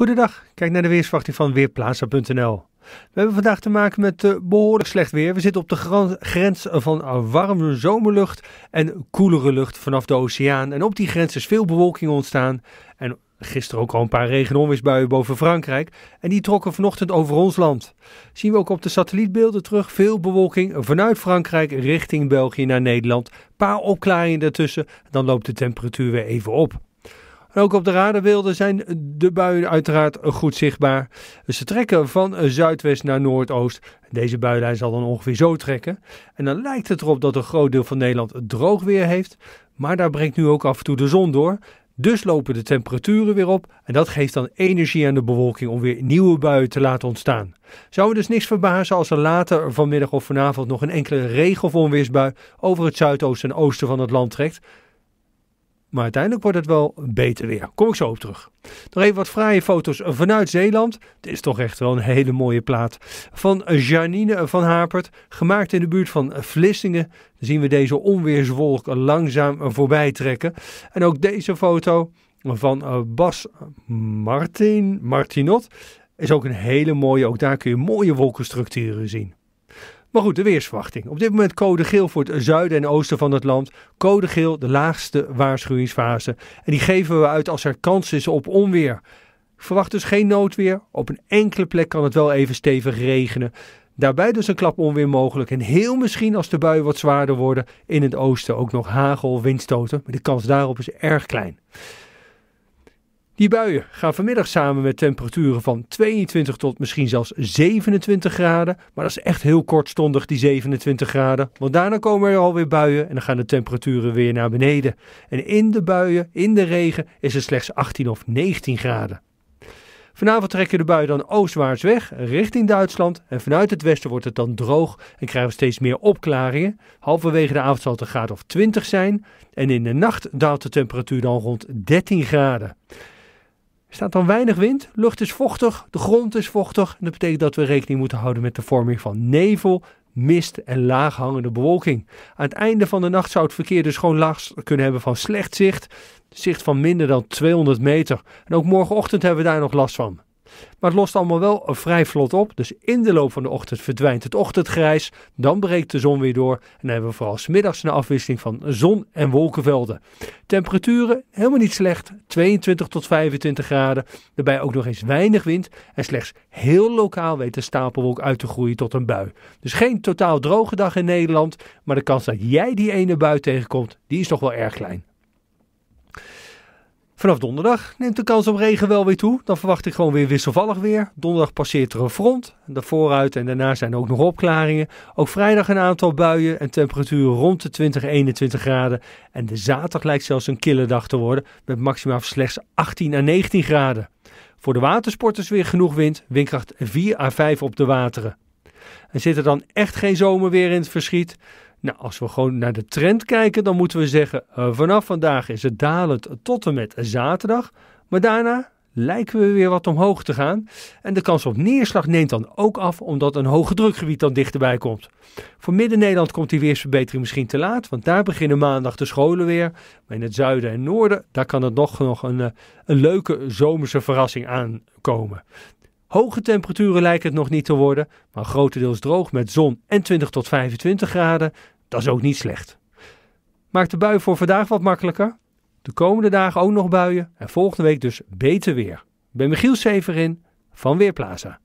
Goedendag, kijk naar de weersverwachting van weerplaza.nl. We hebben vandaag te maken met eh, behoorlijk slecht weer. We zitten op de grens van warme zomerlucht en koelere lucht vanaf de oceaan. En op die grens is veel bewolking ontstaan. En gisteren ook al een paar regen- boven Frankrijk. En die trokken vanochtend over ons land. Zien we ook op de satellietbeelden terug veel bewolking vanuit Frankrijk richting België naar Nederland. Een paar opklaringen ertussen. Dan loopt de temperatuur weer even op. En ook op de wilden zijn de buien uiteraard goed zichtbaar. Ze trekken van zuidwest naar noordoost. Deze builijn zal dan ongeveer zo trekken. En dan lijkt het erop dat een groot deel van Nederland droog weer heeft. Maar daar breekt nu ook af en toe de zon door. Dus lopen de temperaturen weer op en dat geeft dan energie aan de bewolking om weer nieuwe buien te laten ontstaan. Zou het dus niks verbazen als er later vanmiddag of vanavond nog een enkele regen- of onweersbui over het zuidoosten en oosten van het land trekt. Maar uiteindelijk wordt het wel beter weer. Kom ik zo op terug. Nog even wat fraaie foto's vanuit Zeeland. Dit is toch echt wel een hele mooie plaat. Van Janine van Hapert. Gemaakt in de buurt van Vlissingen. Dan zien we deze onweerswolk langzaam voorbij trekken. En ook deze foto van eh, Bas Martin, Martinot. Is ook een hele mooie. Ook daar kun je mooie wolkenstructuren zien. Maar goed, de weersverwachting. Op dit moment code geel voor het zuiden en oosten van het land. Code geel, de laagste waarschuwingsfase. En die geven we uit als er kans is op onweer. Verwacht dus geen noodweer. Op een enkele plek kan het wel even stevig regenen. Daarbij dus een klap onweer mogelijk. En heel misschien als de buien wat zwaarder worden in het oosten ook nog hagel, windstoten. Maar de kans daarop is erg klein. Die buien gaan vanmiddag samen met temperaturen van 22 tot misschien zelfs 27 graden. Maar dat is echt heel kortstondig, die 27 graden. Want daarna komen er alweer buien en dan gaan de temperaturen weer naar beneden. En in de buien, in de regen, is het slechts 18 of 19 graden. Vanavond trekken de buien dan oostwaarts weg, richting Duitsland. En vanuit het westen wordt het dan droog en krijgen we steeds meer opklaringen. Halverwege de avond zal het een graad of 20 zijn. En in de nacht daalt de temperatuur dan rond 13 graden. Er staat dan weinig wind, lucht is vochtig, de grond is vochtig. En dat betekent dat we rekening moeten houden met de vorming van nevel, mist en laaghangende bewolking. Aan het einde van de nacht zou het verkeer dus gewoon last kunnen hebben van slecht zicht. Zicht van minder dan 200 meter. En ook morgenochtend hebben we daar nog last van. Maar het lost allemaal wel vrij vlot op. Dus in de loop van de ochtend verdwijnt het ochtendgrijs. Dan breekt de zon weer door. En dan hebben we vooral smiddags een afwisseling van zon- en wolkenvelden. Temperaturen helemaal niet slecht. 22 tot 25 graden. Daarbij ook nog eens weinig wind. En slechts heel lokaal weet de stapelwolk uit te groeien tot een bui. Dus geen totaal droge dag in Nederland. Maar de kans dat jij die ene bui tegenkomt, die is toch wel erg klein. Vanaf donderdag neemt de kans op regen wel weer toe. Dan verwacht ik gewoon weer wisselvallig weer. Donderdag passeert er een front. Daarvooruit en daarna zijn er ook nog opklaringen. Ook vrijdag een aantal buien en temperaturen rond de 20, 21 graden. En de zaterdag lijkt zelfs een kille dag te worden. Met maximaal slechts 18 à 19 graden. Voor de watersporters weer genoeg wind. Windkracht 4 à 5 op de wateren. En zit er dan echt geen zomer weer in het verschiet? Nou, als we gewoon naar de trend kijken, dan moeten we zeggen: eh, vanaf vandaag is het dalend tot en met zaterdag. Maar daarna lijken we weer wat omhoog te gaan. En de kans op neerslag neemt dan ook af, omdat een hoge drukgebied dan dichterbij komt. Voor Midden-Nederland komt die weersverbetering misschien te laat, want daar beginnen maandag de scholen weer. Maar in het zuiden en noorden, daar kan het nog, nog een, eh, een leuke zomerse verrassing aankomen. Hoge temperaturen lijken het nog niet te worden, maar grotendeels droog met zon en 20 tot 25 graden. Dat is ook niet slecht. Maakt de bui voor vandaag wat makkelijker? De komende dagen ook nog buien en volgende week dus beter weer. Ik ben Michiel Severin van Weerplaza.